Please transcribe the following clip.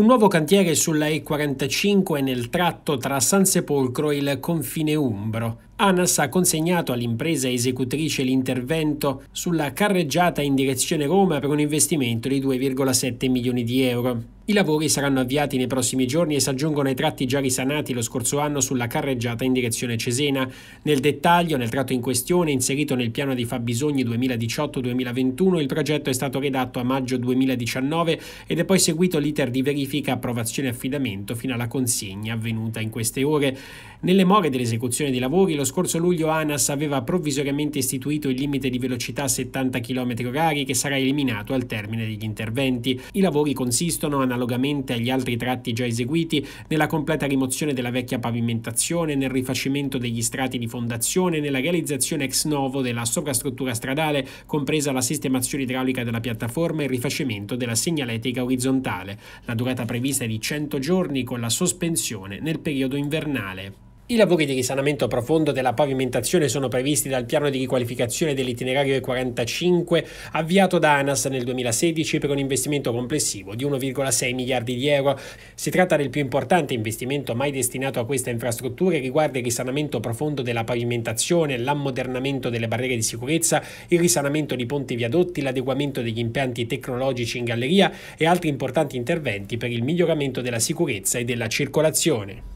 Un nuovo cantiere sulla E45 nel tratto tra San Sepolcro e il confine Umbro. ANAS ha consegnato all'impresa esecutrice l'intervento sulla carreggiata in direzione Roma per un investimento di 2,7 milioni di euro. I lavori saranno avviati nei prossimi giorni e si aggiungono ai tratti già risanati lo scorso anno sulla carreggiata in direzione Cesena. Nel dettaglio, nel tratto in questione, inserito nel piano di fabbisogni 2018-2021, il progetto è stato redatto a maggio 2019 ed è poi seguito l'iter di verifica, approvazione e affidamento fino alla consegna avvenuta in queste ore. Nelle more dell'esecuzione dei lavori, lo scorso luglio ANAS aveva provvisoriamente istituito il limite di velocità a 70 km h che sarà eliminato al termine degli interventi. I lavori consistono analogamente analogamente agli altri tratti già eseguiti, nella completa rimozione della vecchia pavimentazione, nel rifacimento degli strati di fondazione, nella realizzazione ex novo della sovrastruttura stradale, compresa la sistemazione idraulica della piattaforma e il rifacimento della segnaletica orizzontale. La durata prevista è di 100 giorni con la sospensione nel periodo invernale. I lavori di risanamento profondo della pavimentazione sono previsti dal piano di riqualificazione dell'itinerario e 45 avviato da ANAS nel 2016 per un investimento complessivo di 1,6 miliardi di euro. Si tratta del più importante investimento mai destinato a questa infrastruttura e riguarda il risanamento profondo della pavimentazione, l'ammodernamento delle barriere di sicurezza, il risanamento di ponti e viadotti, l'adeguamento degli impianti tecnologici in galleria e altri importanti interventi per il miglioramento della sicurezza e della circolazione.